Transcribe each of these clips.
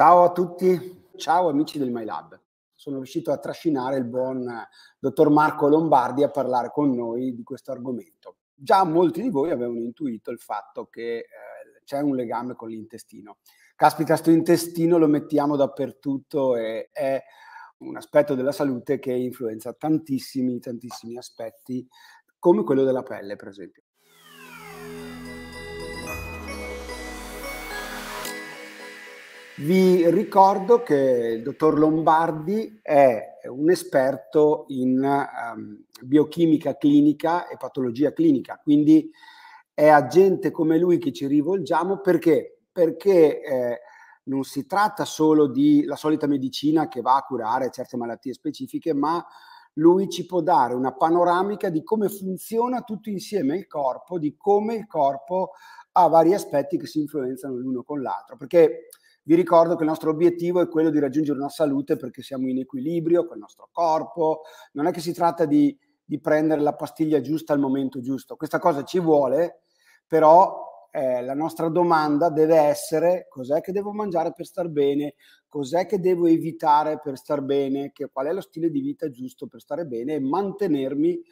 Ciao a tutti, ciao amici del MyLab. Sono riuscito a trascinare il buon eh, dottor Marco Lombardi a parlare con noi di questo argomento. Già molti di voi avevano intuito il fatto che eh, c'è un legame con l'intestino. Caspita, sto intestino lo mettiamo dappertutto e è un aspetto della salute che influenza tantissimi, tantissimi aspetti, come quello della pelle, per esempio. Vi ricordo che il dottor Lombardi è un esperto in um, biochimica clinica e patologia clinica, quindi è a gente come lui che ci rivolgiamo perché? Perché eh, non si tratta solo della solita medicina che va a curare certe malattie specifiche, ma lui ci può dare una panoramica di come funziona tutto insieme il corpo, di come il corpo ha vari aspetti che si influenzano l'uno con l'altro. Perché vi ricordo che il nostro obiettivo è quello di raggiungere una salute perché siamo in equilibrio con il nostro corpo, non è che si tratta di, di prendere la pastiglia giusta al momento giusto, questa cosa ci vuole, però eh, la nostra domanda deve essere cos'è che devo mangiare per star bene, cos'è che devo evitare per star bene, che, qual è lo stile di vita giusto per stare bene e mantenermi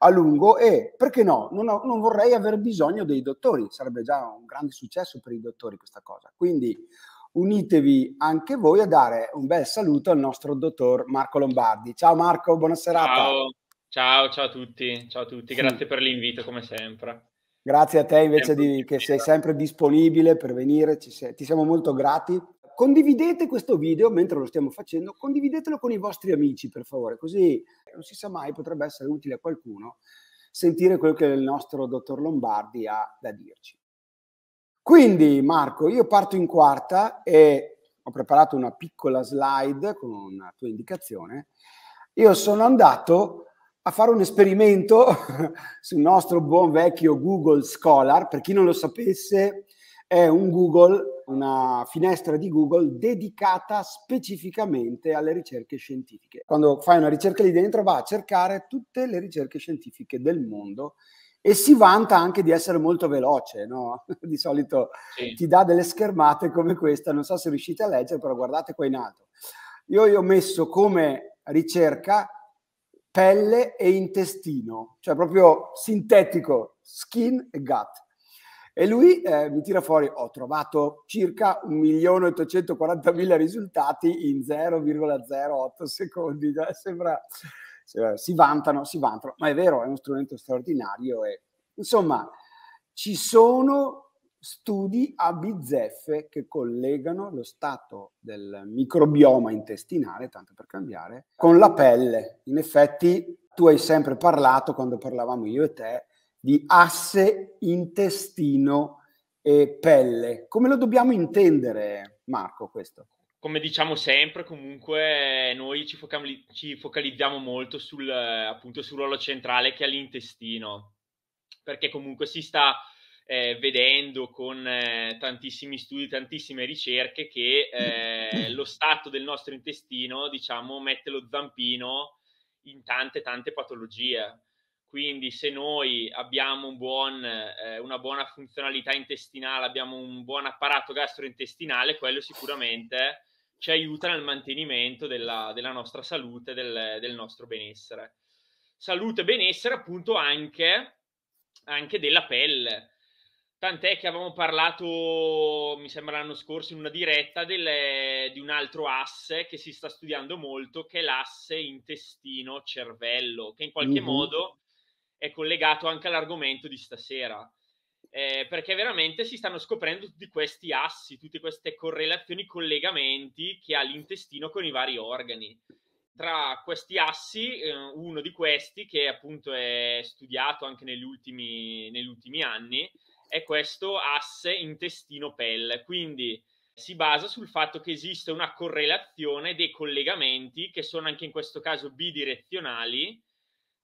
a lungo e perché no, non, ho, non vorrei aver bisogno dei dottori, sarebbe già un grande successo per i dottori questa cosa. Quindi unitevi anche voi a dare un bel saluto al nostro dottor Marco Lombardi. Ciao Marco, buona serata. Ciao, ciao, ciao a tutti, ciao a tutti. grazie sì. per l'invito come sempre. Grazie a te invece di, che sei sempre disponibile per venire, sei, ti siamo molto grati. Condividete questo video mentre lo stiamo facendo, condividetelo con i vostri amici per favore, così non si sa mai, potrebbe essere utile a qualcuno sentire quello che il nostro dottor Lombardi ha da dirci. Quindi Marco, io parto in quarta e ho preparato una piccola slide con una tua indicazione. Io sono andato a fare un esperimento sul nostro buon vecchio Google Scholar. Per chi non lo sapesse, è un Google, una finestra di Google dedicata specificamente alle ricerche scientifiche. Quando fai una ricerca lì dentro va a cercare tutte le ricerche scientifiche del mondo e si vanta anche di essere molto veloce, no? di solito sì. ti dà delle schermate come questa, non so se riuscite a leggere, però guardate qua in alto. Io, gli ho messo come ricerca pelle e intestino, cioè proprio sintetico, skin e gut e lui eh, mi tira fuori, ho trovato circa 1.840.000 risultati in 0,08 secondi. Cioè, sembra, cioè, si vantano, si vantano, ma è vero, è uno strumento straordinario. E, insomma, ci sono studi a bizzeffe che collegano lo stato del microbioma intestinale, tanto per cambiare, con la pelle. In effetti, tu hai sempre parlato, quando parlavamo io e te, di asse intestino e pelle. Come lo dobbiamo intendere, Marco, questo? Come diciamo sempre, comunque noi ci, focali- ci focalizziamo molto sul, appunto, sul ruolo centrale che ha l'intestino, perché comunque si sta eh, vedendo con eh, tantissimi studi, tantissime ricerche che eh, lo stato del nostro intestino, diciamo, mette lo zampino in tante tante patologie. Quindi se noi abbiamo un buon, eh, una buona funzionalità intestinale, abbiamo un buon apparato gastrointestinale, quello sicuramente ci aiuta nel mantenimento della, della nostra salute, del, del, nostro benessere. Salute e benessere appunto anche, anche della pelle. Tant'è che avevamo parlato, mi sembra l'anno scorso, in una diretta delle, di un altro asse che si sta studiando molto, che è l'asse intestino-cervello, che in qualche mm-hmm. modo è collegato anche all'argomento di stasera. Eh, perché veramente si stanno scoprendo tutti questi assi, tutte queste correlazioni, collegamenti che ha l'intestino con i vari organi. Tra questi assi, eh, uno di questi, che appunto è studiato anche negli ultimi, negli ultimi anni, è questo asse intestino-pelle. Quindi si basa sul fatto che esiste una correlazione dei collegamenti, che sono anche in questo caso bidirezionali,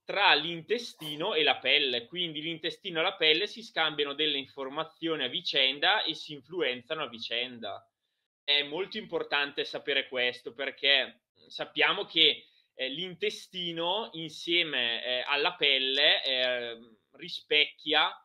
tra l'intestino e la pelle, quindi l'intestino e la pelle si scambiano delle informazioni a vicenda e si influenzano a vicenda. È molto importante sapere questo perché sappiamo che eh, l'intestino insieme eh, alla pelle eh, rispecchia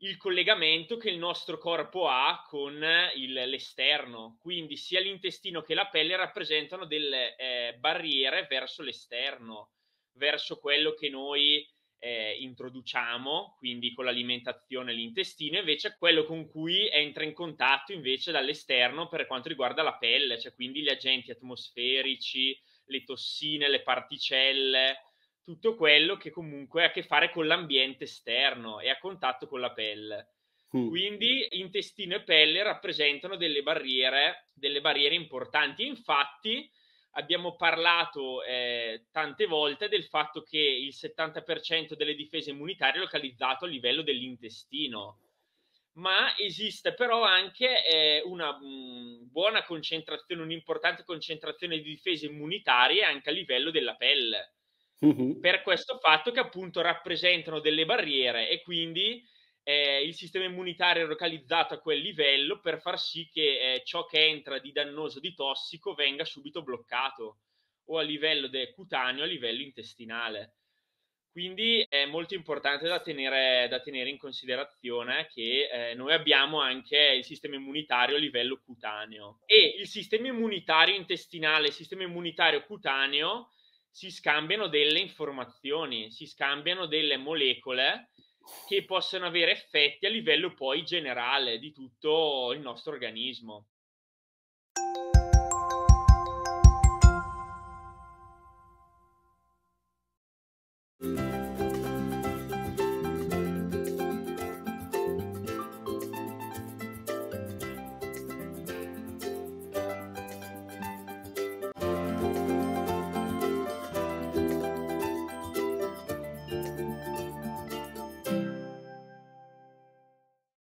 il collegamento che il nostro corpo ha con eh, il, l'esterno, quindi sia l'intestino che la pelle rappresentano delle eh, barriere verso l'esterno verso quello che noi eh, introduciamo, quindi con l'alimentazione e l'intestino, invece quello con cui entra in contatto invece dall'esterno per quanto riguarda la pelle, cioè quindi gli agenti atmosferici, le tossine, le particelle, tutto quello che comunque ha a che fare con l'ambiente esterno e a contatto con la pelle. Quindi intestino e pelle rappresentano delle barriere, delle barriere importanti. Infatti, abbiamo parlato eh, tante volte del fatto che il 70% delle difese immunitarie è localizzato a livello dell'intestino, ma esiste però anche eh, una mh, buona concentrazione, un'importante concentrazione di difese immunitarie anche a livello della pelle, uh-huh. per questo fatto che appunto rappresentano delle barriere e quindi eh, il sistema immunitario localizzato a quel livello per far sì che eh, ciò che entra di dannoso, di tossico, venga subito bloccato o a livello cutaneo, a livello intestinale. Quindi è molto importante da tenere, da tenere in considerazione che eh, noi abbiamo anche il sistema immunitario a livello cutaneo e il sistema immunitario intestinale e il sistema immunitario cutaneo si scambiano delle informazioni, si scambiano delle molecole che possono avere effetti a livello poi generale di tutto il nostro organismo.